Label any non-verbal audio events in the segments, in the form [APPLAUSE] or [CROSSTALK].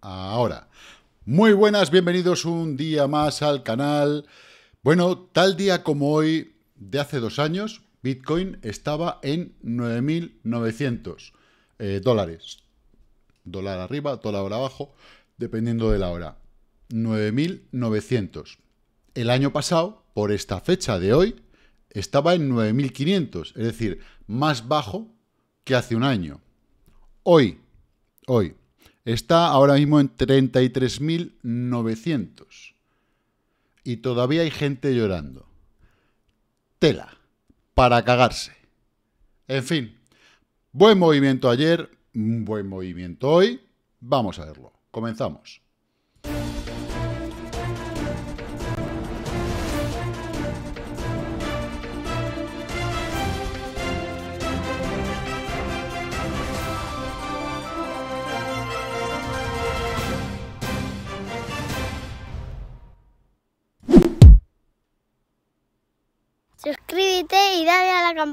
Ahora, muy buenas, bienvenidos un día más al canal. Bueno, tal día como hoy, de hace dos años, Bitcoin estaba en 9.900 eh, dólares. Dólar arriba, dólar abajo, dependiendo de la hora. 9.900. El año pasado, por esta fecha de hoy, estaba en 9.500, es decir, más bajo que hace un año. Hoy, hoy, está ahora mismo en 33.900. Y todavía hay gente llorando. Tela, para cagarse. En fin, buen movimiento ayer, buen movimiento hoy. Vamos a verlo. Comenzamos.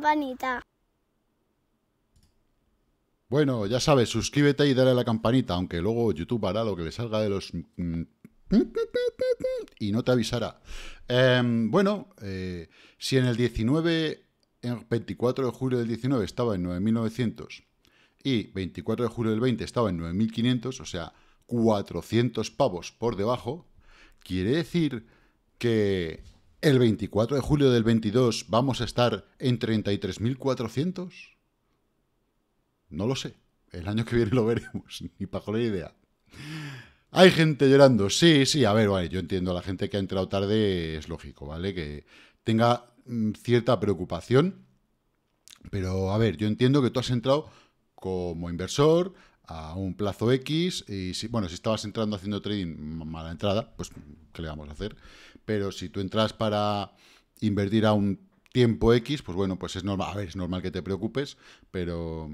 campanita. Bueno, ya sabes, suscríbete y dale a la campanita, aunque luego YouTube hará lo que le salga de los... Mm, y no te avisará. Em, bueno, eh, si en el 19, el 24 de julio del 19 estaba en 9.900 y 24 de julio del 20 estaba en 9.500, o sea, 400 pavos por debajo, quiere decir que ¿El 24 de julio del 22 vamos a estar en 33.400? No lo sé. El año que viene lo veremos. [LAUGHS] Ni para joder idea. Hay gente llorando. Sí, sí. A ver, vale. Yo entiendo. A la gente que ha entrado tarde es lógico, ¿vale? Que tenga mm, cierta preocupación. Pero, a ver, yo entiendo que tú has entrado como inversor, a un plazo X y si, bueno, si estabas entrando haciendo trading mala entrada, pues ¿qué le vamos a hacer? Pero si tú entras para invertir a un tiempo X, pues bueno, pues es normal, a ver, es normal que te preocupes, pero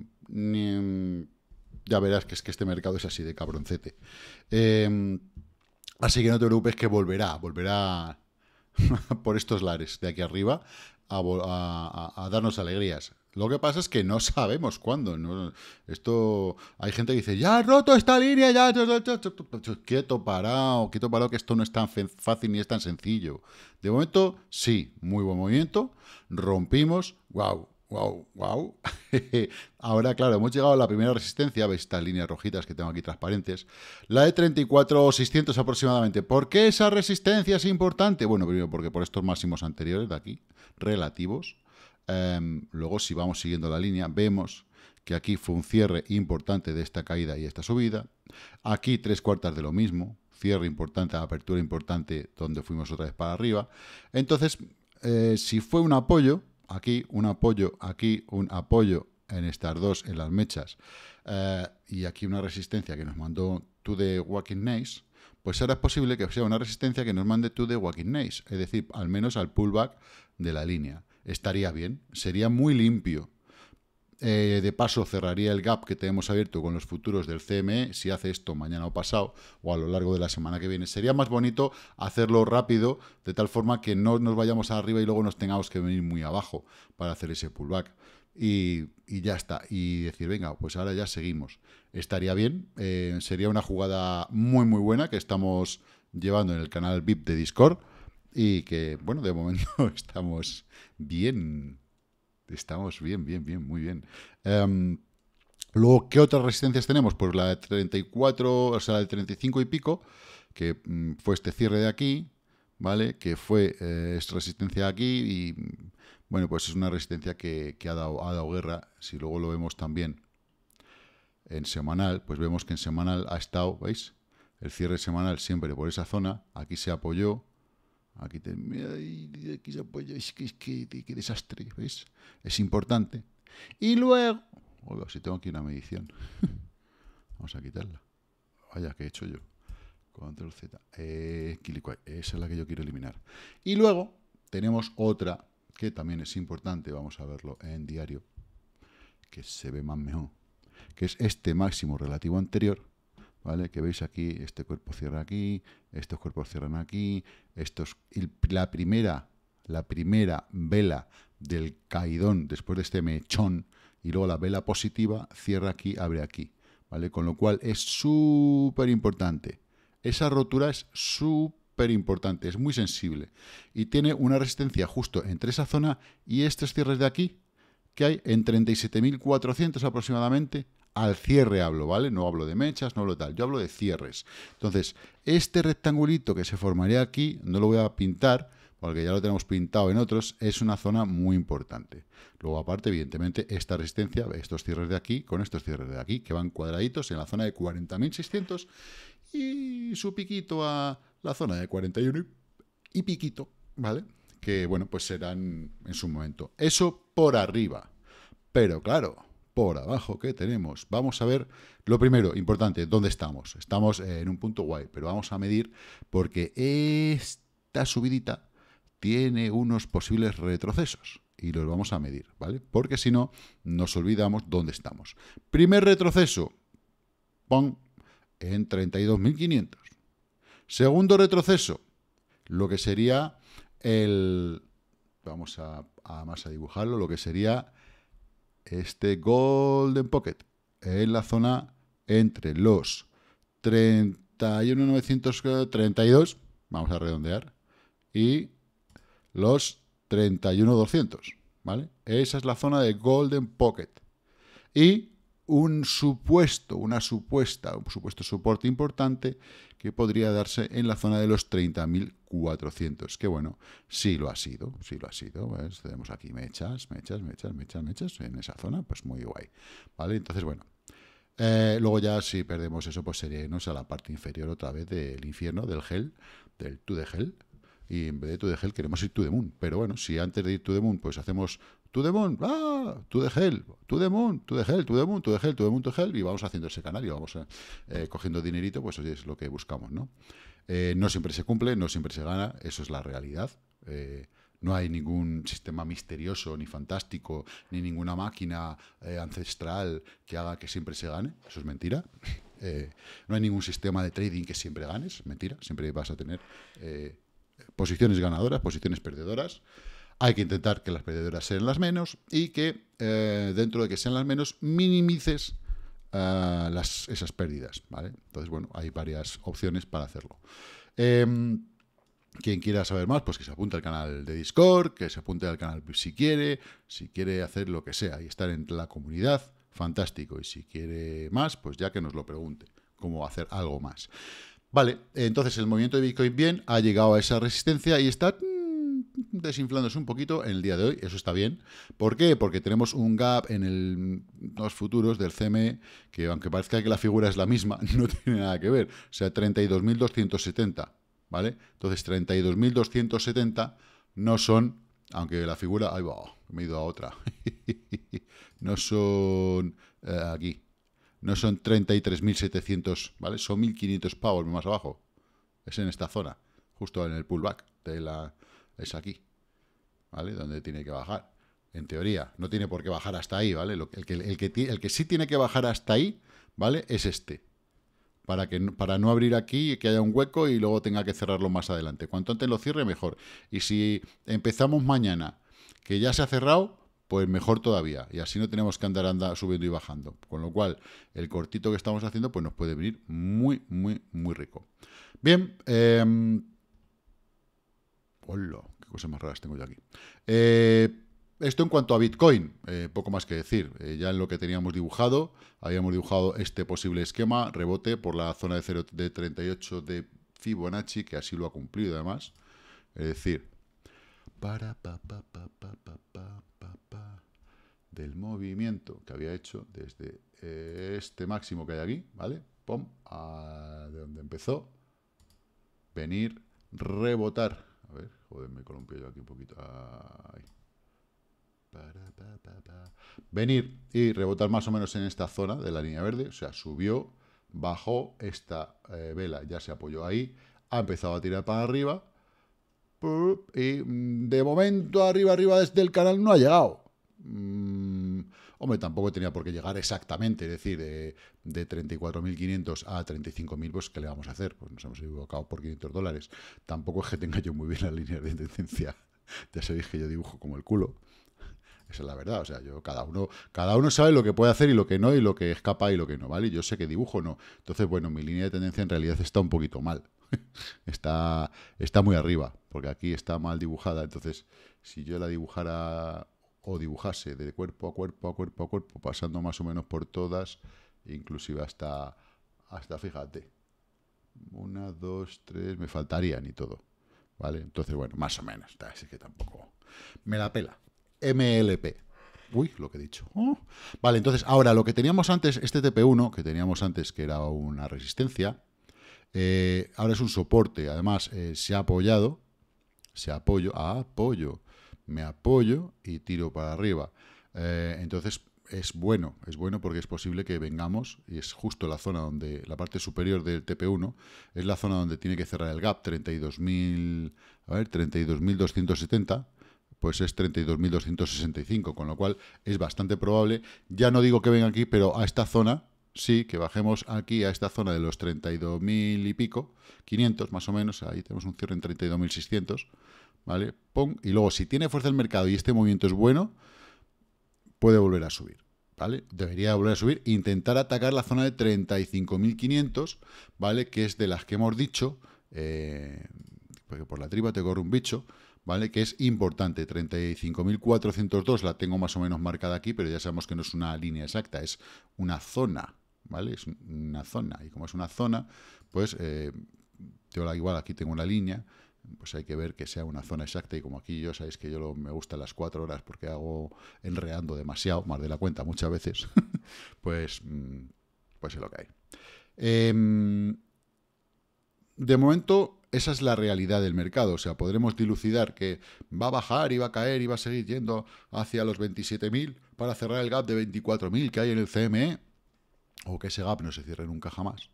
ya verás que es que este mercado es así de cabroncete. Em, así que no te preocupes que volverá, volverá [LAUGHS] por estos lares de aquí arriba a darnos alegrías. Lo que pasa es que no sabemos cuándo. esto hay gente que dice, ya ha roto esta línea, ya, quieto parado, quieto parado, que esto no es tan fácil ni es tan sencillo. De momento, sí, muy buen movimiento. Rompimos, guau, guau, guau [LAUGHS] Ahora, claro, hemos llegado a la primera resistencia. Veis estas líneas rojitas que tengo aquí transparentes. La de 34,600 aproximadamente. ¿Por qué esa resistencia es importante? Bueno, primero porque por estos máximos anteriores de aquí, relativos Em, luego, si vamos siguiendo la línea, vemos que aquí fue un cierre importante de esta caída y esta subida. Aquí tres cuartas de lo mismo, cierre importante, apertura importante, donde fuimos otra vez para arriba. Entonces, eh, si fue un apoyo, aquí un apoyo, aquí un apoyo en estas dos, en las mechas, eh, y aquí una resistencia que nos mandó tú de Walking Nays, pues ahora es posible que sea una resistencia que nos mande tú de Walking Nays, es decir, al menos al pullback de la línea estaría bien, sería muy limpio. Eh, de paso, cerraría el gap que tenemos abierto con los futuros del CME, si hace esto mañana o pasado, o a lo largo de la semana que viene. Sería más bonito hacerlo rápido, de tal forma que no nos vayamos arriba y luego nos tengamos que venir muy abajo para hacer ese pullback. Y, ya está. Y decir, venga, pues ahora ya seguimos. Estaría bien, eh, sería una jugada muy muy buena que estamos llevando en el canal VIP de Discord y que, bueno, de momento [LAUGHS] estamos bien. Estamos bien, bien, bien, muy bien. Em, luego, ¿qué otras resistencias tenemos? Pues la de 34, o sea, la de 35 y pico, que mm, fue este cierre de aquí, ¿vale? Que fue eh, esta resistencia aquí y, bueno, pues es una resistencia que, que ha, dado, ha dado guerra. Si luego lo vemos también en semanal, pues vemos que en semanal ha estado, ¿veis? El cierre semanal siempre por esa zona, aquí se apoyó, Aquí te aquí se apoya. que, qué desastre, ¿Veis? Es importante. Y luego... si tengo aquí una medición. [LAUGHS] Vamos a quitarla. Vaya, ¿qué he hecho yo? Control Z. Eh, esa es la que yo quiero eliminar. Y luego tenemos otra que también es importante. Vamos a verlo en diario. Que se ve más mejor. Que es este máximo relativo anterior ¿vale? Que veis aquí, este cuerpo cierra aquí, estos cuerpos cierran aquí, estos... Y la primera, la primera vela del caidón después de este mechón y luego la vela positiva cierra aquí, abre aquí, ¿vale? Con lo cual es súper importante. Esa rotura es súper importante, es muy sensible y tiene una resistencia justo entre esa zona y estos cierres de aquí que hay en 37.400 aproximadamente al cierre hablo, ¿vale? No hablo de mechas, no hablo de tal, yo hablo de cierres. Entonces, este rectangulito que se formaría aquí, no lo voy a pintar, porque ya lo tenemos pintado en otros, es una zona muy importante. Luego, aparte, evidentemente, esta resistencia, estos cierres de aquí, con estos cierres de aquí, que van cuadraditos en la zona de 40.600 y su piquito a la zona de 41 y, y piquito, ¿vale? Que, bueno, pues serán en su momento. Eso por arriba. Pero, claro, por abajo que tenemos. Vamos a ver lo primero, importante, ¿dónde estamos? Estamos eh, en un punto guay, pero vamos a medir porque esta subidita tiene unos posibles retrocesos y los vamos a medir, ¿vale? Porque si no, nos olvidamos dónde estamos. Primer retroceso, ¡pum! en 32.500. Segundo retroceso, lo que sería el... Vamos a, a más a dibujarlo, lo que sería este Golden Pocket es la zona entre los 31.932, vamos a redondear, y los 31.200, ¿vale? Esa es la zona de Golden Pocket. Y un supuesto, una supuesta, un supuesto soporte importante que podría darse en la zona de los 30.400. Que bueno, sí lo ha sido, sí lo ha sido. tenemos aquí mechas, mechas, mechas, mechas, mechas en esa zona, pues muy guay. ¿Vale? Entonces, bueno. Eh, luego ya si perdemos eso, pues sería a la parte inferior otra vez del infierno, del gel, del to de gel, y en vez de to de gel queremos ir to the moon. Pero bueno, si antes de ir to the moon pues hacemos tú de Moon, ah, tú de Hell, tú de Moon, tú de Hell, tú de Moon, tú de Hell, tú de Moon, tú de Hell, y vamos haciendo ese canal y vamos eh, eh, cogiendo dinerito, pues eso es lo que buscamos, ¿no? Eh, no siempre se cumple, no siempre se gana, eso es la realidad. no hay ningún sistema misterioso, ni fantástico, ni ninguna máquina ancestral que haga que siempre se gane, eso es mentira. no hay ningún sistema de trading que siempre ganes, mentira, siempre vas a tener posiciones ganadoras, posiciones perdedoras. Hay que intentar que las perdedoras sean las menos y que eh, dentro de que sean las menos minimices eh, las, esas pérdidas. Entonces, bueno, hay varias opciones para hacerlo. Em, quien quiera saber más, pues que se apunte al canal de Discord, que se apunte al canal si quiere, si quiere hacer lo que sea y estar en la comunidad, fantástico. Y si quiere más, pues ya que nos lo pregunte, cómo hacer algo más. Vale, entonces el movimiento de Bitcoin bien ha llegado a esa resistencia y está desinflándose un poquito en el día de hoy, eso está bien. ¿Por qué? Porque tenemos un gap en el, los futuros del CME, que aunque parezca que la figura es la misma, [LAUGHS] no tiene nada que ver. O sea, 32.270, ¿vale? Entonces, 32.270 no son, aunque la figura, ahí oh, me he ido a otra, [LAUGHS] no son eh, aquí, no son 33.700, ¿vale? Son 1.500 pavos más abajo. Es en esta zona, justo en el pullback de la... es aquí. ¿vale? Donde tiene que bajar. En teoría, no tiene por qué bajar hasta ahí, ¿vale? El que, el que, el que sí tiene que bajar hasta ahí, ¿vale? Es este. Para, que, para no abrir aquí, y que haya un hueco y luego tenga que cerrarlo más adelante. Cuanto antes lo cierre, mejor. Y si empezamos mañana, que ya se ha cerrado, pues mejor todavía. Y así no tenemos que andar, anda subiendo y bajando. Con lo cual, el cortito que estamos haciendo, pues nos puede venir muy, muy, muy rico. Bien, eh, Hola, qué cosas más raras tengo yo aquí. Eh, esto en cuanto a Bitcoin, eh, poco más que decir. Eh, ya en lo que teníamos dibujado, habíamos dibujado este posible esquema, rebote por la zona de 0 de 38 de Fibonacci, que así lo ha cumplido además. Es decir, para pa, pa, del movimiento que había hecho desde este máximo que hay aquí, ¿vale? ¡Pum! a de donde empezó, venir, rebotar a ver, joder, me columpio yo aquí un poquito. Venir y rebotar más o menos en esta zona de la línea verde. O sea, subió, bajó, esta eh, vela ya se apoyó ahí. Ha empezado a tirar para arriba. Y mm, de momento, arriba, arriba, desde el canal no ha llegado. Mm, Hombre, tampoco tenía por qué llegar exactamente, es decir, de, de 34.500 a 35.000, pues ¿qué le vamos a hacer? Pues nos hemos equivocado por 500 dólares. Tampoco es que tenga yo muy bien la línea de tendencia. [LAUGHS] ya sabéis que yo dibujo como el culo. Esa es la verdad, o sea, yo cada uno, cada uno sabe lo que puede hacer y lo que no, y lo que escapa y lo que no, ¿vale? Yo sé que dibujo no. Entonces, bueno, mi línea de tendencia en realidad está un poquito mal. [LAUGHS] está, está muy arriba, porque aquí está mal dibujada. Entonces, si yo la dibujara o dibujase de cuerpo a cuerpo a cuerpo a cuerpo, pasando más o menos por todas, inclusive hasta, hasta fíjate, una, dos, tres, me faltarían y todo. ¿Vale? Entonces, bueno, más o menos, así que tampoco. Me la pela. MLP. Uy, lo que he dicho. Oh. Vale, entonces, ahora lo que teníamos antes, este TP1, que teníamos antes, que era una resistencia, eh, ahora es un soporte. Además, eh, se ha apoyado, se apoyo, apoyo me apoyo y tiro para arriba. Eh, entonces es bueno, es bueno porque es posible que vengamos, y es justo la zona donde, la parte superior del TP1, es la zona donde tiene que cerrar el gap, 32.000, a ver, 32.270, pues es 32.265, con lo cual es bastante probable, ya no digo que venga aquí, pero a esta zona, sí, que bajemos aquí a esta zona de los 32.000 y pico, 500 más o menos, ahí tenemos un cierre en 32.600, ¿vale? y luego, si tiene fuerza el mercado y este movimiento es bueno, puede volver a subir, ¿vale? Debería volver a subir e intentar atacar la zona de 35.500, ¿vale? Que es de las que hemos dicho, eh, porque por la tripa te corre un bicho, ¿vale? Que es importante, 35.402 la tengo más o menos marcada aquí, pero ya sabemos que no es una línea exacta, es una zona, ¿vale? Es una zona, y como es una zona, pues... Eh, yo igual aquí tengo una línea pues hay que ver que sea una zona exacta y como aquí yo sabéis que yo me gusta las cuatro horas porque hago enreando demasiado, más de la cuenta muchas veces, [LAUGHS] pues, mm, pues es lo que hay. Em, de momento, esa es la realidad del mercado. O sea, podremos dilucidar que va a bajar y va a caer y va a seguir yendo hacia los 27.000 para cerrar el gap de 24.000 que hay en el CME. O que ese gap no se cierre nunca jamás.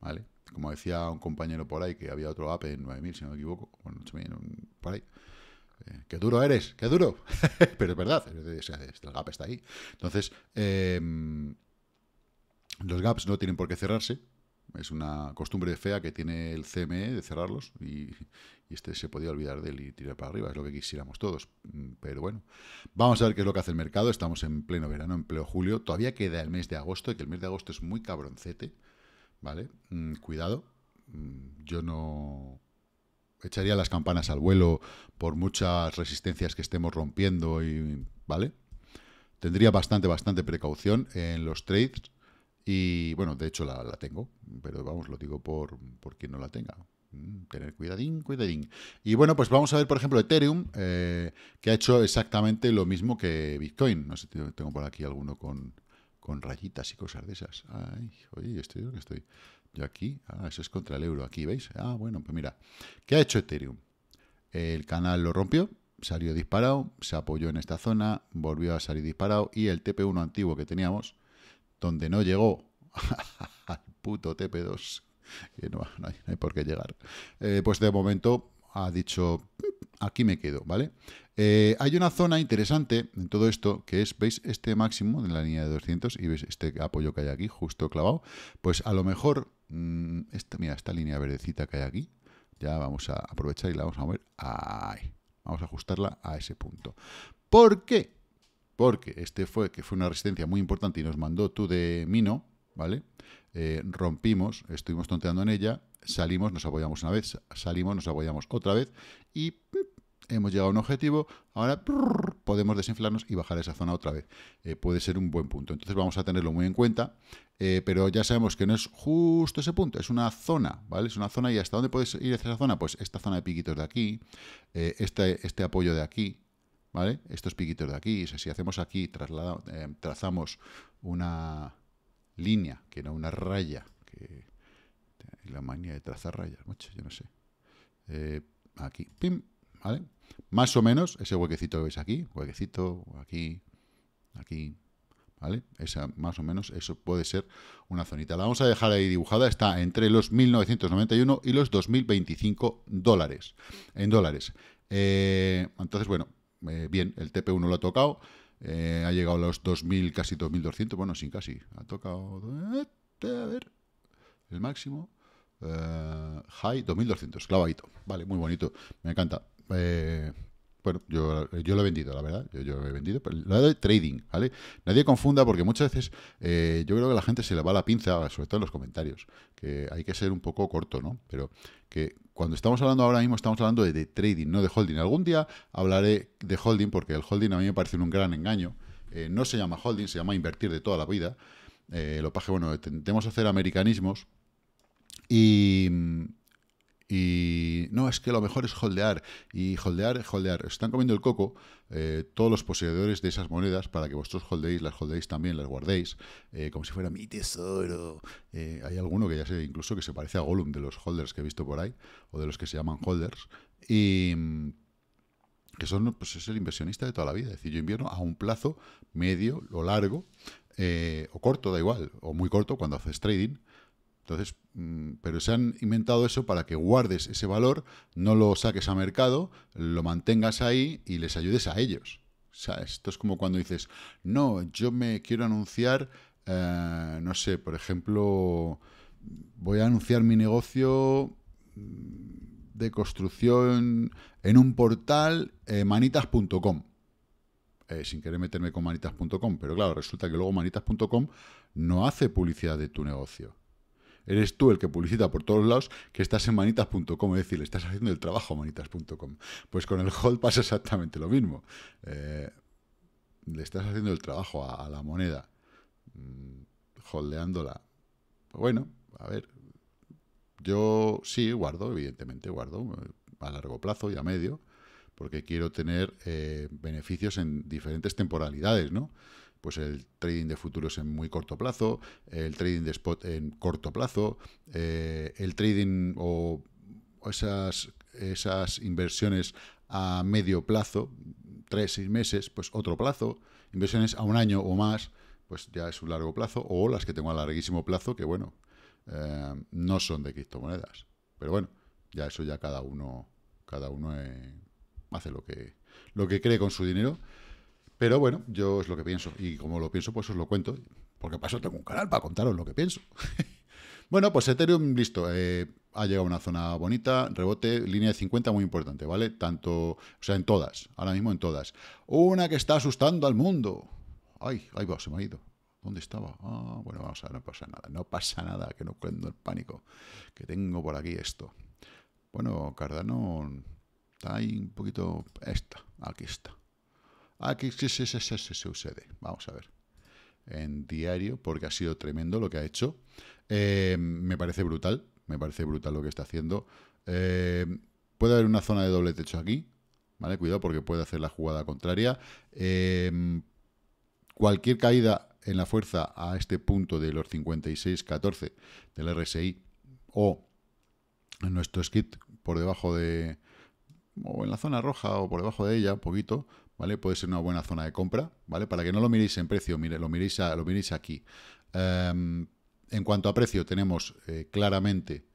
¿Vale? como decía un compañero por ahí, que había otro gap en 9000, si no me equivoco, bueno, por ahí. Eh, ¡Qué duro eres! ¡Qué duro! [LAUGHS] Pero es verdad, el gap está ahí. Entonces, em, los gaps no tienen por qué cerrarse. Es una costumbre fea que tiene el CME de cerrarlos y, este se podía olvidar de él y tirar para arriba, es lo que quisiéramos todos. Mm, pero bueno, vamos a ver qué es lo que hace el mercado. Estamos en pleno verano, en pleno julio. Todavía queda el mes de agosto, y que el mes de agosto es muy cabroncete. ¿vale? Mm, cuidado, mm, yo no echaría las campanas al vuelo por muchas resistencias que estemos rompiendo y, ¿vale? Tendría bastante, bastante precaución en los trades y, bueno, de hecho la, tengo, pero vamos, lo digo por, por quien no la tenga. Mm, tener cuidadín, cuidadín. Y bueno, pues vamos a ver, por ejemplo, Ethereum, eh, que ha hecho exactamente lo mismo que Bitcoin. No sé, tengo por aquí alguno con con rayitas y cosas de esas. Ay, oye, estoy yo que estoy. Yo aquí, ah, eso es contra el euro, aquí, ¿veis? Ah, bueno, pues mira, ¿qué ha hecho Ethereum? El canal lo rompió, salió disparado, se apoyó en esta zona, volvió a salir disparado y el TP1 antiguo que teníamos, donde no llegó [LAUGHS] al puto TP2, que no, hay, por qué llegar, eh, pues de momento ha dicho, aquí me quedo, ¿vale? Eh, hay una zona interesante en todo esto, que es, veis este máximo de la línea de 200 y veis este apoyo que hay aquí, justo clavado, pues a lo mejor, mm, mira, esta línea verdecita que hay aquí, ya vamos a aprovechar y la vamos a mover, ahí, vamos a ajustarla a ese punto. ¿Por qué? Porque este fue, que fue una resistencia muy importante y nos mandó tú de Mino, ¿vale? Eh, rompimos, estuvimos tonteando en ella, salimos, nos apoyamos una vez, salimos, nos apoyamos otra vez y hemos llegado a un objetivo, ahora podemos desinflarnos y bajar a esa zona otra vez. Eh, puede ser un buen punto. Entonces vamos a tenerlo muy en cuenta, eh, pero ya sabemos que no es justo ese punto, es una zona, ¿vale? Es una zona y ¿hasta dónde puedes ir a esa zona? Pues esta zona de piquitos de aquí, eh, este, este, apoyo de aquí, ¿vale? Estos piquitos de aquí, si hacemos aquí, trazamos una línea, que no una raya, que la manía de trazar rayas, mucho, yo no sé. aquí, pim, ¿vale? Más o menos ese huequecito que veis aquí, huequecito, aquí, aquí, ¿vale? Esa, más o menos eso puede ser una zonita. La vamos a dejar ahí dibujada, está entre los 1.991 y los 2.025 dólares, en dólares. Eh, entonces, bueno, eh, bien, el TP1 lo ha tocado, eh, ha llegado a los 2.000, casi 2.200, bueno, sin casi, ha tocado, a ver, el máximo, high 2.200, clavadito, vale, muy bonito, me encanta. Eh, bueno, yo, lo he vendido, la verdad. Yo, lo he vendido, pero lo de trading, ¿vale? Nadie confunda, porque muchas veces eh, yo creo que la gente se le va la pinza, sobre todo en los comentarios, que hay que ser un poco corto, ¿no? Pero que cuando estamos hablando ahora mismo, estamos hablando de, trading, no de holding. Algún día hablaré de holding, porque el holding a mí me parece un gran engaño. Eh, no se llama holding, se llama invertir de toda la vida. lo paje, bueno, intentemos hacer americanismos y, y no, es que lo mejor es holdear y holdear, holdear. Están comiendo el coco eh, todos los poseedores de esas monedas para que vosotros holdeéis, las holdeéis también, las guardéis, eh, como si fuera mi tesoro. Eh, hay alguno que ya sé, incluso que se parece a Gollum de los holders que he visto por ahí, o de los que se llaman holders. Y que son, pues, es el inversionista de toda la vida. Es decir, yo invierno a un plazo medio o largo, o corto, da igual, o muy corto cuando haces trading, entonces, mm, pero se han inventado eso para que guardes ese valor, no lo saques a mercado, lo mantengas ahí y les ayudes a ellos. O sea, esto es como cuando dices, no, yo me quiero anunciar, eh, no sé, por ejemplo, voy a anunciar mi negocio mm, de construcción en un portal eh, manitas.com. Eh, sin querer meterme con manitas.com, pero claro, resulta que luego manitas.com no hace publicidad de tu negocio eres tú el que publicita por todos lados que estás en manitas.com, es decir, le estás haciendo el trabajo a manitas.com. Pues con el hold pasa exactamente lo mismo. Eh, le estás haciendo el trabajo a, la moneda, mm, holdeándola. Pues bueno, a ver, yo sí guardo, evidentemente guardo eh, a largo plazo y a medio, porque quiero tener eh, beneficios en diferentes temporalidades, ¿no? pues el trading de futuros en muy corto plazo, el trading de spot en corto plazo, eh, el trading o esas, esas inversiones a medio plazo, tres, seis meses, pues otro plazo, inversiones a un año o más, pues ya es un largo plazo, o las que tengo a larguísimo plazo, que bueno, eh, no son de criptomonedas. Pero bueno, ya eso ya cada uno, cada uno eh, hace lo que, lo que cree con su dinero. Pero bueno, yo es lo que pienso. Y como lo pienso, pues os lo cuento. Porque paso tengo un canal, para contaros lo que pienso. [LAUGHS] bueno, pues Ethereum, listo. Eh, ha llegado a una zona bonita, rebote, línea de 50 muy importante, ¿vale? Tanto, o sea, en todas, ahora mismo en todas. Una que está asustando al mundo. Ay, ahí va, se me ha ido. ¿Dónde estaba? Ah, bueno, vamos a ver, no pasa nada, no pasa nada, que no cuento el pánico, que tengo por aquí esto. Bueno, Cardano está ahí un poquito... Esta, aquí está. Ah, que se, sí, sí, se, sucede. Vamos a ver. En diario, porque ha sido tremendo lo que ha hecho. Eh, me parece brutal. Me parece brutal lo que está haciendo. Eh, puede haber una zona de doble techo aquí. ¿Vale? Cuidado porque puede hacer la jugada contraria. Eh, cualquier caída en la fuerza a este punto de los 56-14 del RSI o en nuestro skit por debajo de, o en la zona roja o por debajo de ella, un poquito, Puede ser una buena zona de compra, ¿vale? Para que no lo miréis en precio, lo miréis, aquí. Em, en cuanto a precio, tenemos eh, claramente,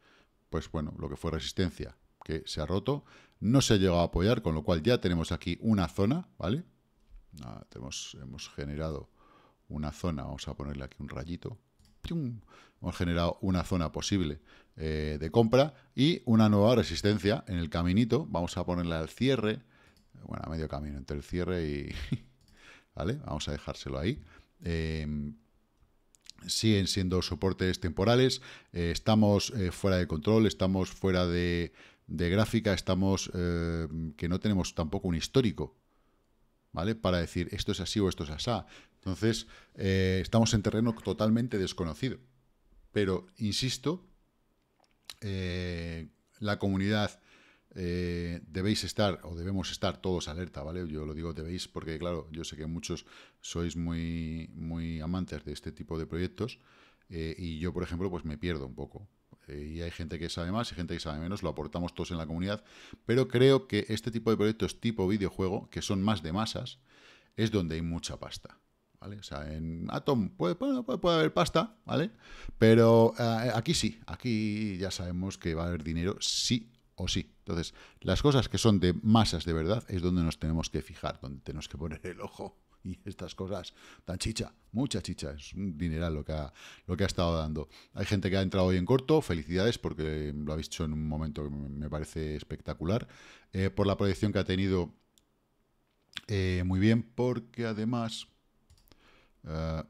pues bueno, lo que fue resistencia, que se ha roto. No se ha llegado a apoyar, con lo cual ya tenemos aquí una zona, ¿vale? Ah, hemos generado una zona, vamos a ponerle aquí un rayito. Hemos generado una zona posible eh, de compra y una nueva resistencia en el caminito. Vamos a ponerla al cierre bueno, a medio camino entre el cierre y... [LAUGHS] ¿Vale? Vamos a dejárselo ahí. Eh, siguen siendo soportes temporales, eh, estamos eh, fuera de control, estamos fuera de, gráfica, estamos que no tenemos tampoco un histórico, ¿vale? Para decir esto es así o esto es asá. Entonces, estamos en terreno totalmente desconocido. Pero, insisto, la comunidad eh, debéis estar o debemos estar todos alerta, ¿vale? Yo lo digo debéis porque, claro, yo sé que muchos sois muy, muy amantes de este tipo de proyectos eh, y yo, por ejemplo, pues me pierdo un poco. Eh, y hay gente que sabe más y gente que sabe menos, lo aportamos todos en la comunidad, pero creo que este tipo de proyectos tipo videojuego, que son más de masas, es donde hay mucha pasta. ¿Vale? O sea, en Atom puede, puede, haber pasta, ¿vale? Pero aquí sí, aquí ya sabemos que va a haber dinero sí o sí. Entonces, las cosas que son de masas de verdad es donde nos tenemos que fijar, donde tenemos que poner el ojo. Y estas cosas tan chicha, mucha chicha, es un dineral lo que ha, lo que ha estado dando. Hay gente que ha entrado hoy en corto, felicidades porque lo habéis hecho en un momento que me parece espectacular. Eh, por la proyección que ha tenido, eh, muy bien, porque además... Eh,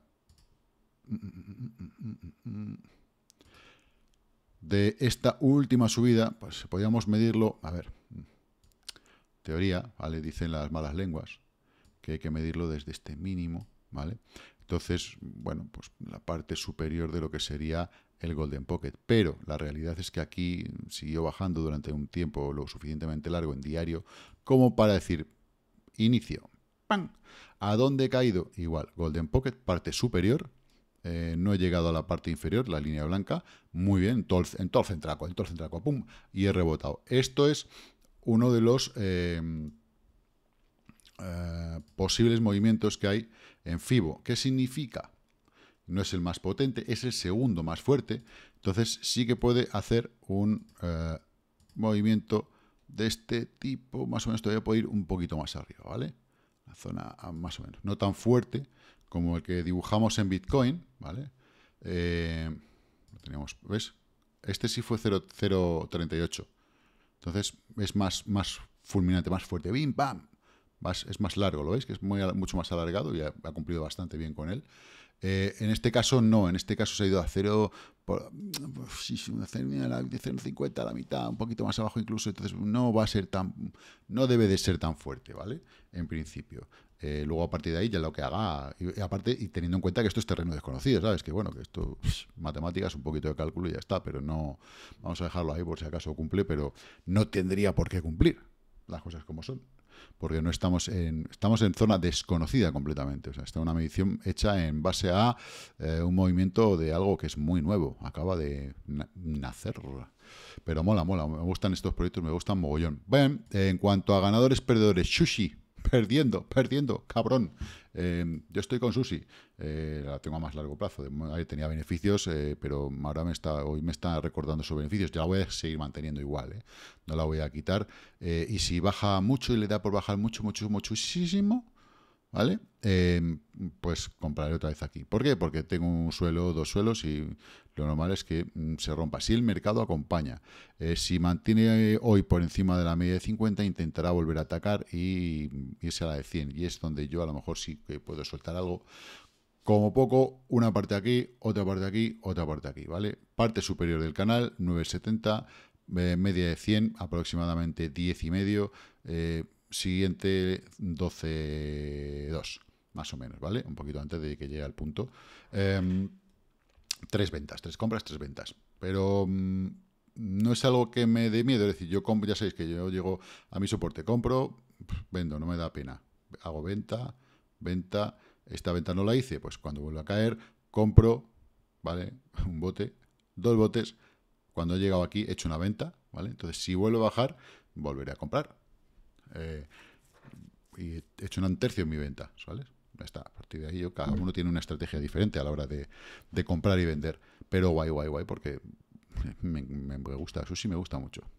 mm, mm, mm, de esta última subida, pues podíamos medirlo, a ver, teoría, ¿vale? Dicen las malas lenguas, que hay que medirlo desde este mínimo, ¿vale? Entonces, bueno, pues la parte superior de lo que sería el Golden Pocket. Pero la realidad es que aquí siguió bajando durante un tiempo lo suficientemente largo en diario como para decir, inicio, ¡pam! ¿A dónde he caído? Igual, Golden Pocket, parte superior, eh, no he llegado a la parte inferior, la línea blanca, muy bien, en todo, el, centraco, pum, y he rebotado. Esto es uno de los eh, eh, posibles movimientos que hay en FIBO. ¿Qué significa? No es el más potente, es el segundo más fuerte, entonces sí que puede hacer un movimiento de este tipo, más o menos todavía puede ir un poquito más arriba, ¿vale? La zona más o menos, no tan fuerte como el que dibujamos en Bitcoin, ¿vale? Eh, ¿ves? Este sí fue 0.38, Entonces es más, más fulminante, más fuerte. ¡Bim, bam! es más largo, ¿lo veis? Que es mucho más alargado y ha, cumplido bastante bien con él. Eh, en este caso no, en este caso se ha ido a 0, 0,50 a la mitad, un poquito más abajo incluso, entonces no va a ser tan, no debe de ser tan fuerte, ¿vale? En principio. Eh, luego a partir de ahí ya lo que haga, y, aparte, y teniendo en cuenta que esto es terreno desconocido, ¿sabes? Que bueno, que esto, matemáticas, un poquito de cálculo y ya está, pero no, vamos a dejarlo ahí por si acaso cumple, pero no tendría por qué cumplir las cosas como son, porque no estamos en, estamos en zona desconocida completamente, o sea, está una medición hecha en base a eh, un movimiento de algo que es muy nuevo, acaba de nacer. Pero mola, mola, me gustan estos proyectos, me gustan mogollón. Bueno, en cuanto a ganadores, perdedores, Sushi, perdiendo, perdiendo, cabrón. Em, yo estoy con Susi, eh, la tengo a más largo plazo. tenía beneficios, eh, pero ahora me está, hoy me está recordando sus beneficios. Ya voy a seguir manteniendo igual, eh. no la voy a quitar. y si baja mucho y le da por bajar mucho, mucho, muchísimo, ¿vale? Eh, pues compraré otra vez aquí. ¿Por qué? Porque tengo un suelo, dos suelos y lo normal es que mm, se rompa. Si el mercado acompaña, eh, si mantiene hoy por encima de la media de 50, intentará volver a atacar y irse a la de 100. Y es donde yo a lo mejor sí que puedo soltar algo. Como poco, una parte aquí, otra parte aquí, otra parte aquí, ¿vale? Parte superior del canal, 970, eh, media de 100, aproximadamente 10 y medio siguiente 12.2, más o menos, ¿vale? Un poquito antes de que llegue al punto. Em, tres ventas, tres compras, tres ventas. Pero mm, no es algo que me dé miedo. Es decir, yo compro, ya sabéis que yo llego a mi soporte, compro, vendo, no me da pena. Hago venta, venta, esta venta no la hice, pues cuando vuelva a caer, compro, ¿vale? [LAUGHS] Un bote, dos botes. Cuando he llegado aquí, he hecho una venta, ¿vale? Entonces, si vuelvo a bajar, volveré a comprar. Eh, y he hecho un tercio en mi venta, ¿sabes? Está, a partir de ahí cada uno tiene una estrategia diferente a la hora de, comprar y vender. Pero guay, guay, guay, porque me, gusta, eso sí me gusta mucho. [LAUGHS]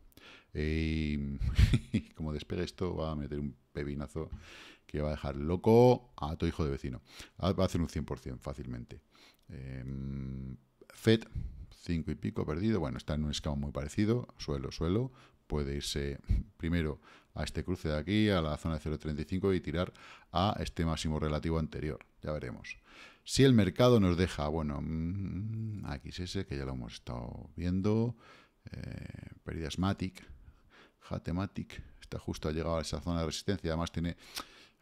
Y, como despegue esto, va a meter un pepinazo que va a dejar loco a tu hijo de vecino. Va a hacer un 100% fácilmente. Em, FED, 5 y pico perdido. Bueno, está en un escamo muy parecido. Suelo, suelo puede irse primero a este cruce de aquí, a la zona de 0.35 y tirar a este máximo relativo anterior. Ya veremos. Si el mercado nos deja, bueno, mmm, ese que ya lo hemos estado viendo, eh, pérdidas Matic, Hatematic, está justo ha llegado a esa zona de resistencia, además tiene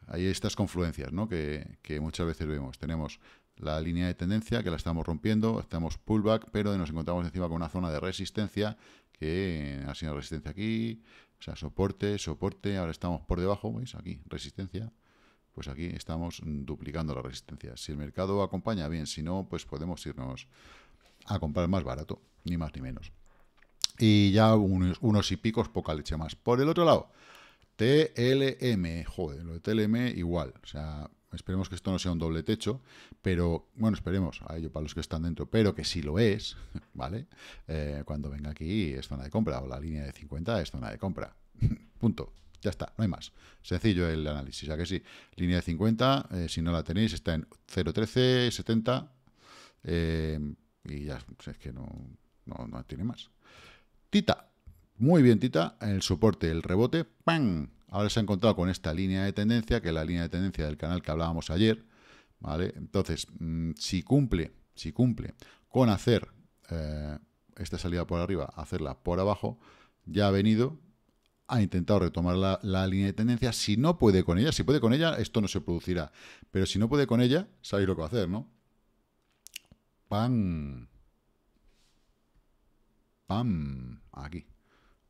hay estas confluencias ¿no? que, que, muchas veces vemos. Tenemos la línea de tendencia que la estamos rompiendo, estamos pullback, pero nos encontramos encima con una zona de resistencia que ha sido resistencia aquí, o sea, soporte, soporte, ahora estamos por debajo, ¿veis? Aquí, resistencia, pues aquí estamos duplicando la resistencia. Si el mercado acompaña, bien, si no, pues podemos irnos a comprar más barato, ni más ni menos. Y ya unos, unos y picos, poca leche más. Por el otro lado, TLM, joder, lo de TLM igual, o sea, Esperemos que esto no sea un doble techo, pero bueno, esperemos a ello para los que están dentro, pero que si lo es, [LAUGHS] ¿vale? Eh, cuando venga aquí es zona de compra o la línea de 50 es zona de compra. [LAUGHS] Punto. Ya está, no hay más. Sencillo el análisis. ya que sí, línea de 50, eh, si no la tenéis, está en 0.13, 70 eh, y ya pues es que no, no, no tiene más. Tita, muy bien Tita, el soporte, el rebote, ¡pam! Ahora se ha encontrado con esta línea de tendencia, que es la línea de tendencia del canal que hablábamos ayer, ¿vale? Entonces, mm, si cumple, si cumple con hacer eh, esta salida por arriba, hacerla por abajo, ya ha venido, ha intentado retomar la, línea de tendencia. Si no puede con ella, si puede con ella, esto no se producirá. Pero si no puede con ella, sabéis lo que va a hacer, ¿no? Pam. Pam. Aquí.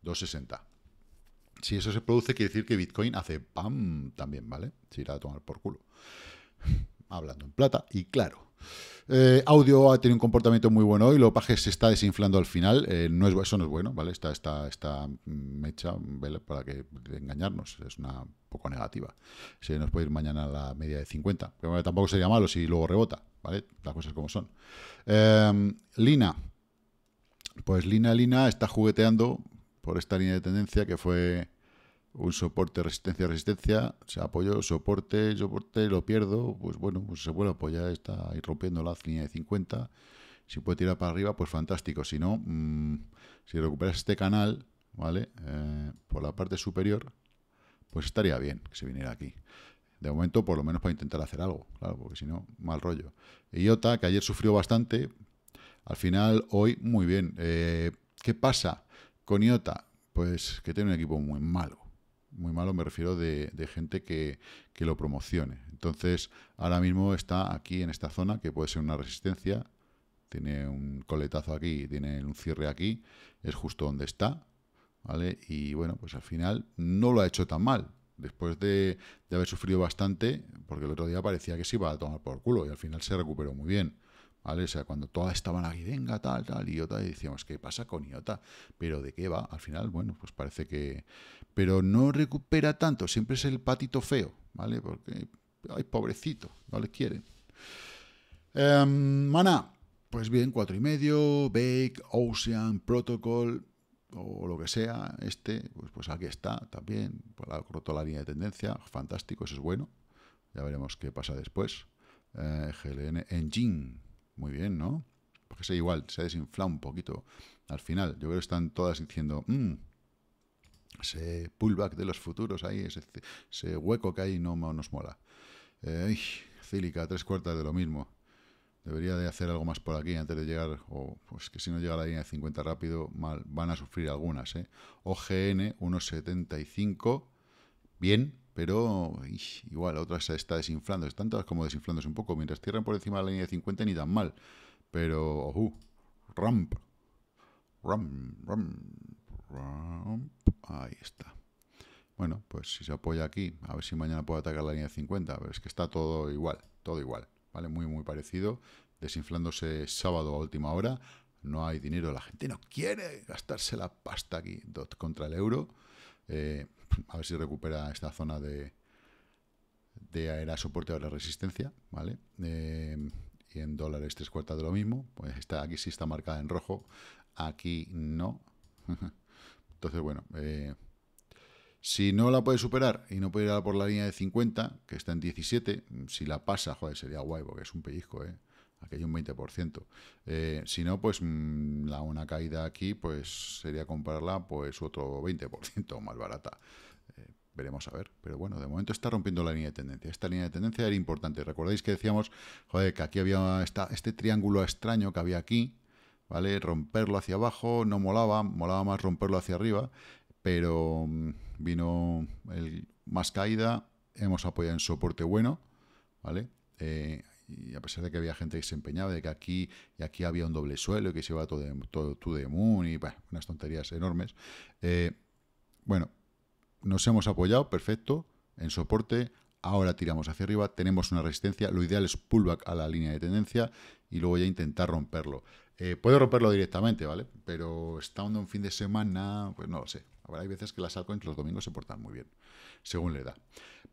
260. Si eso se produce, quiere decir que Bitcoin hace ¡pam! también, ¿vale? Se irá a tomar por culo. [LAUGHS] Hablando en plata y claro. Eh, audio ha tenido un comportamiento muy bueno hoy, lo paje se está desinflando al final, eh, no eso no es bueno, ¿vale? Está está mecha, para que engañarnos, es una poco negativa. Se nos puede ir mañana a la media de 50, pero tampoco sería malo si luego rebota, ¿vale? Las cosas como son. Eh, Lina, pues Lina Lina está jugueteando por esta línea de tendencia que fue un soporte, resistencia, resistencia, se apoyó, soporte, soporte, lo pierdo, pues bueno, pues se vuelve a apoyar, está ahí rompiendo la línea de 50, si puede tirar para arriba, pues fantástico, si no, mm, si recuperas este canal, ¿vale? Eh, por la parte superior, pues estaría bien que se viniera aquí. De momento, por lo menos para intentar hacer algo, claro, porque si no, mal rollo. IOTA, que ayer sufrió bastante, al final, hoy, muy bien. Eh, ¿Qué pasa? Coniota, pues que tiene un equipo muy malo. Muy malo me refiero de, gente que, que, lo promocione. Entonces, ahora mismo está aquí en esta zona, que puede ser una resistencia. Tiene un coletazo aquí, tiene un cierre aquí. Es justo donde está. ¿Vale? Y bueno, pues al final no lo ha hecho tan mal. Después de, de haber sufrido bastante, porque el otro día parecía que se iba a tomar por culo y al final se recuperó muy bien. ¿Vale? O sea, cuando todas estaban aquí, venga, tal, tal, IOTA, y decíamos, ¿qué pasa con IOTA? Pero ¿de qué va? Al final, bueno, pues parece que... Pero no recupera tanto, siempre es el patito feo, ¿vale? Porque, hay pobrecito, no le quieren. Em, mana, pues bien, cuatro y medio, Bake, Ocean, Protocol, o lo que sea, este, pues, pues aquí está también, pues ha roto la línea de tendencia, fantástico, eso es bueno. Ya veremos qué pasa después. Eh, GLN Engine, muy bien, ¿no? Porque se igual, se ha desinflado un poquito. Al final, yo creo que están todas diciendo, mm, ese pullback de los futuros ahí, ese, hueco que hay no nos mola. Eh, cílica, tres cuartas de lo mismo. Debería de hacer algo más por aquí antes de llegar, o pues que si no llega a la línea de 50 rápido, mal, van a sufrir algunas. ¿eh? OGN 1.75, bien, pero igual, otra se está desinflando. Están todas como desinflándose un poco. Mientras cierran por encima de la línea de 50 ni tan mal. Pero, uh, ramp, ramp, ramp, ramp. Ahí está. Bueno, pues si se apoya aquí, a ver si mañana puede atacar la línea de 50. Pero es que está todo igual, todo igual. ¿Vale? Muy, muy parecido. Desinflándose sábado a última hora. No hay dinero, la gente no quiere gastarse la pasta aquí dot, contra el euro. Eh, a ver si recupera esta zona de, de era soporte de la resistencia, ¿vale? Eh, y en dólares tres cuartas de lo mismo, pues está, aquí sí está marcada en rojo, aquí no. [LAUGHS] Entonces, bueno, eh, si no la puede superar y no puede ir por la línea de 50, que está en 17, si la pasa, joder, sería guay, porque es un pellizco, ¿eh? Aquí hay un 20%. Eh, si no, pues mm, la, una caída aquí pues sería comprarla pues otro 20% más barata. Eh, veremos a ver, pero bueno, de momento está rompiendo la línea de tendencia. Esta línea de tendencia era importante. Recordáis que decíamos, que aquí había esta, este triángulo extraño que había aquí, ¿vale? Romperlo hacia abajo no molaba, molaba más romperlo hacia arriba, pero mm, vino el, más caída, hemos apoyado en soporte bueno, ¿vale? Eh, y a pesar de que había gente que se empeñaba de que aquí y aquí había un doble suelo y que se iba todo, de, todo to the moon y unas tonterías enormes. Eh, bueno, nos hemos apoyado, perfecto, en soporte. Ahora tiramos hacia arriba, tenemos una resistencia. Lo ideal es pullback a la línea de tendencia y luego ya intentar romperlo. Eh, puede romperlo directamente, ¿vale? Pero estando un fin de semana, pues no lo sé. Ahora, hay veces que las altcoins los domingos se portan muy bien, según le da.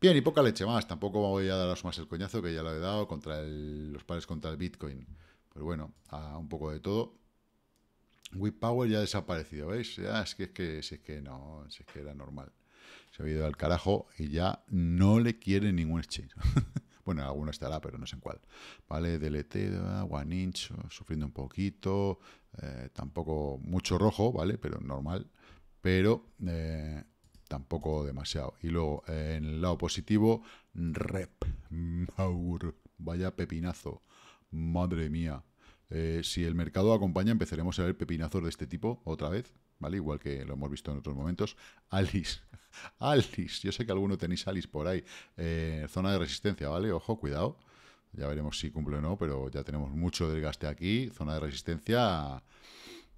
Bien, y poca leche más. Tampoco voy a daros más el coñazo que ya lo he dado contra los pares contra el Bitcoin. Pues bueno, a un poco de todo. Whip Power ya ha desaparecido, ¿veis? es que, es que, es que no, es que era normal. Se ha ido al carajo y ya no le quiere ningún exchange. [LAUGHS] bueno, alguno estará, pero no sé en cuál. ¿Vale? DLT, guanincho sufriendo un poquito, eh, tampoco mucho rojo, ¿vale? Pero normal pero eh, tampoco demasiado. Y luego, eh, en el lado positivo, Rep Maur. Vaya pepinazo. Madre mía. Eh, si el mercado acompaña, empezaremos a ver pepinazos de este tipo otra vez, ¿vale? Igual que lo hemos visto en otros momentos. Alice. [LAUGHS] Alice. Yo sé que alguno tenéis Alice por ahí. zona de resistencia, ¿vale? Ojo, cuidado. Ya veremos si cumple o no, pero ya tenemos mucho desgaste aquí. Zona de resistencia,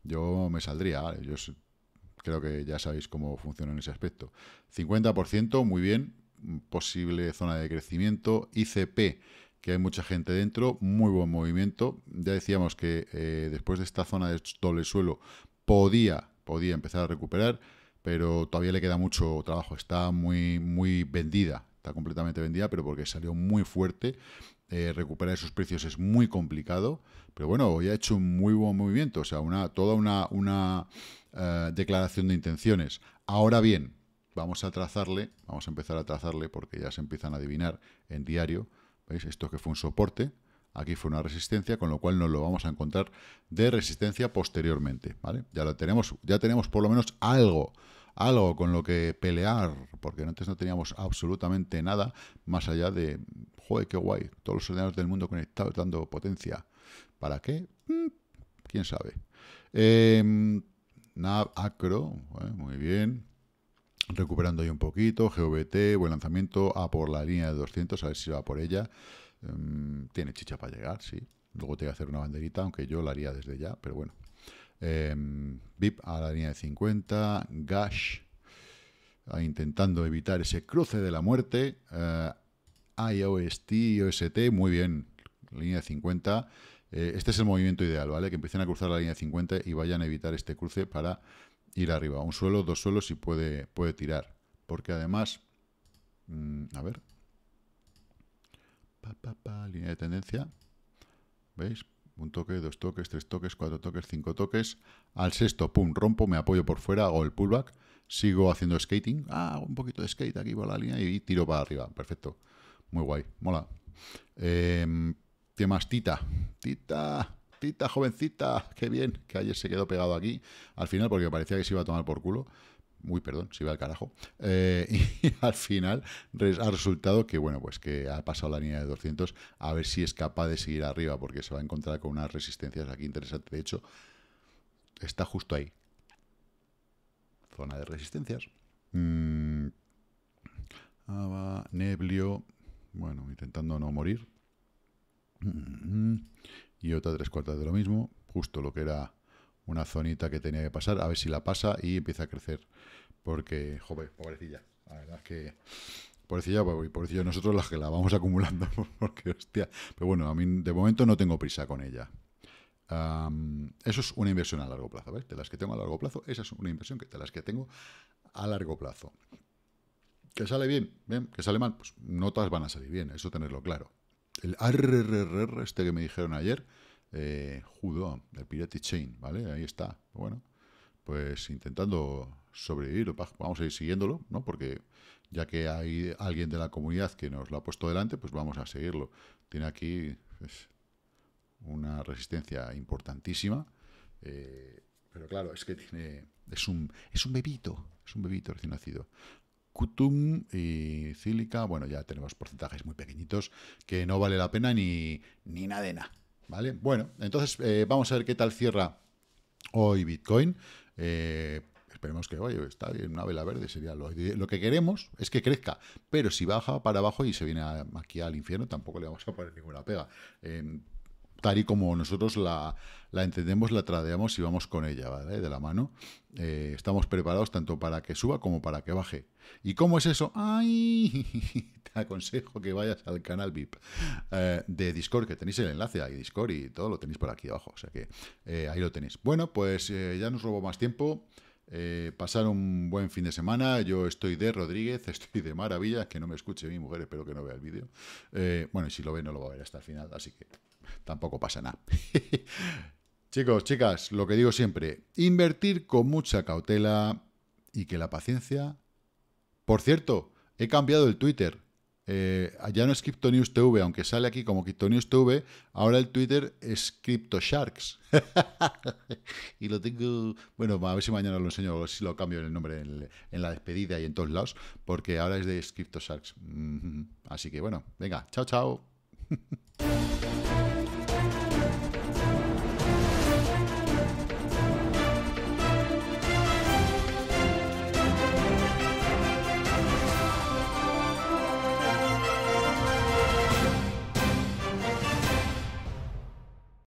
yo me saldría. ¿vale? Yo Creo que ya sabéis cómo funciona en ese aspecto. 50%, muy bien, posible zona de crecimiento. ICP, que hay mucha gente dentro, muy buen movimiento. Ya decíamos que eh, después de esta zona de doble suelo podía, podía empezar a recuperar, pero todavía le queda mucho trabajo. Está muy, muy vendida, está completamente vendida, pero porque salió muy fuerte eh, recuperar esos precios es muy complicado, pero bueno, hoy ha hecho un muy buen movimiento, o sea, una, toda una, una eh, declaración de intenciones. Ahora bien, vamos a trazarle, vamos a empezar a trazarle porque ya se empiezan a adivinar en diario, ¿veis? Esto que fue un soporte, aquí fue una resistencia, con lo cual nos lo vamos a encontrar de resistencia posteriormente, ¿vale? Ya lo tenemos, ya tenemos por lo menos algo algo con lo que pelear, porque antes no teníamos absolutamente nada más allá de, joder, qué guay, todos los ordenadores del mundo conectados dando potencia. ¿Para qué? Mm, ¿Quién sabe? Eh, Nav Acro, eh, muy bien. Recuperando ahí un poquito, GVT, buen lanzamiento, a por la línea de 200, a ver si va por ella. Em, tiene chicha para llegar, sí. Luego tiene que hacer una banderita, aunque yo la haría desde ya, pero bueno. Em, VIP a la línea de 50, Gash ah, intentando evitar ese cruce de la muerte, ah, IOST, IOST, muy bien, línea de 50. Eh, este es el movimiento ideal, ¿vale? Que empiecen a cruzar la línea de 50 y vayan a evitar este cruce para ir arriba. Un suelo, dos suelos y puede, puede tirar. Porque además, mm, a ver, línea de tendencia, ¿veis? Un toque, dos toques, tres toques, cuatro toques, cinco toques. Al sexto, pum, rompo, me apoyo por fuera, hago el pullback. Sigo haciendo skating. Ah, hago un poquito de skate aquí por la línea y tiro para arriba. Perfecto. Muy guay. Mola. Eh, ¿Qué más? Tita. Tita. Tita, jovencita. Qué bien. Que ayer se quedó pegado aquí. Al final, porque parecía que se iba a tomar por culo muy perdón, se va al carajo, eh, [LAUGHS] y al final ha resultado que, bueno, pues que ha pasado la línea de 200, a ver si es capaz de seguir arriba, porque se va a encontrar con unas resistencias aquí interesantes, de hecho, está justo ahí, zona de resistencias, mm. Neblio, bueno, intentando no morir, mm. y otra tres cuartas de lo mismo, justo lo que era una zonita que tenía que pasar, a ver si la pasa y empieza a crecer. Porque, joven, pobrecilla. La verdad es que pobrecilla, pues, pobrecilla, nosotros las que la vamos acumulando, [LAUGHS] porque hostia. Pero bueno, a mí de momento no tengo prisa con ella. eso es una inversión a largo plazo, ¿ves? De las que tengo a largo plazo, esa es una inversión que de las que tengo a largo plazo. Que sale bien, bien, que sale mal, pues notas van a salir bien, eso tenerlo claro. El RRR, este que me dijeron ayer, eh, judo, el del Pirate Chain, ¿vale? Ahí está. Bueno, pues intentando sobrevivir, vamos a ir siguiéndolo, ¿no? Porque ya que hay alguien de la comunidad que nos lo ha puesto delante, pues vamos a seguirlo. Tiene aquí pues, una resistencia importantísima, eh, pero claro, es que tiene, es un, es un bebito, es un bebito recién nacido. Kutum y Cílica, bueno, ya tenemos porcentajes muy pequeñitos que no vale la pena ni, ni nada. ¿Vale? Bueno, entonces eh, vamos a ver qué tal cierra hoy Bitcoin. Eh, esperemos que, vaya, está bien, una vela verde sería lo, lo, que queremos, es que crezca, pero si baja para abajo y se viene aquí al infierno, tampoco le vamos a poner ninguna pega. tal y como nosotros la, entendemos, la tradeamos y vamos con ella, De la mano. Eh, estamos preparados tanto para que suba como para que baje. ¿Y cómo es eso? ¡Ay! aconsejo que vayas al canal VIP eh, de Discord, que tenéis el enlace ahí, Discord y todo lo tenéis por aquí abajo. O sea que eh, ahí lo tenéis. Bueno, pues eh, ya nos robo más tiempo. pasar un buen fin de semana. Yo estoy de Rodríguez, [LAUGHS] estoy de maravilla. Que no me escuche mi mujer, espero que no vea el vídeo. bueno, y si lo ve, no lo va a ver hasta el final, así que tampoco pasa nada. [LAUGHS] Chicos, chicas, lo que digo siempre, invertir con mucha cautela y que la paciencia... Por cierto, he cambiado el Twitter allá eh, ya no es Crypto News TV, aunque sale aquí como Crypto News TV, ahora el Twitter es CryptoSharks Sharks. [LAUGHS] y lo tengo. Bueno, a ver si mañana lo enseño o si lo cambio el nombre en, la despedida y en todos lados, porque ahora es de Crypto Sharks. Así que bueno, venga, chao, chao. [LAUGHS]